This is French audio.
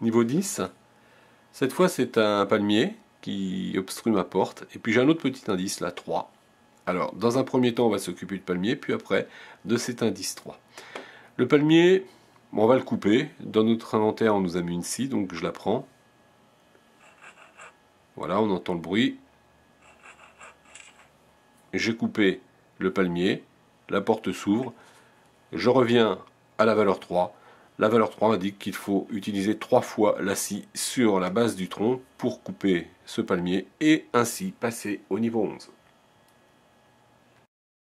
niveau 10. Cette fois, c'est un palmier qui obstrue ma porte. Et puis j'ai un autre petit indice, la 3. Alors, dans un premier temps, on va s'occuper du palmier, puis après, de cet indice 3. Le palmier, on va le couper. Dans notre inventaire, on nous a mis une scie, donc je la prends. Voilà, on entend le bruit. J'ai coupé le palmier, la porte s'ouvre. Je reviens à la valeur 3 la valeur 3 indique qu'il faut utiliser 3 fois la scie sur la base du tronc pour couper ce palmier et ainsi passer au niveau 11.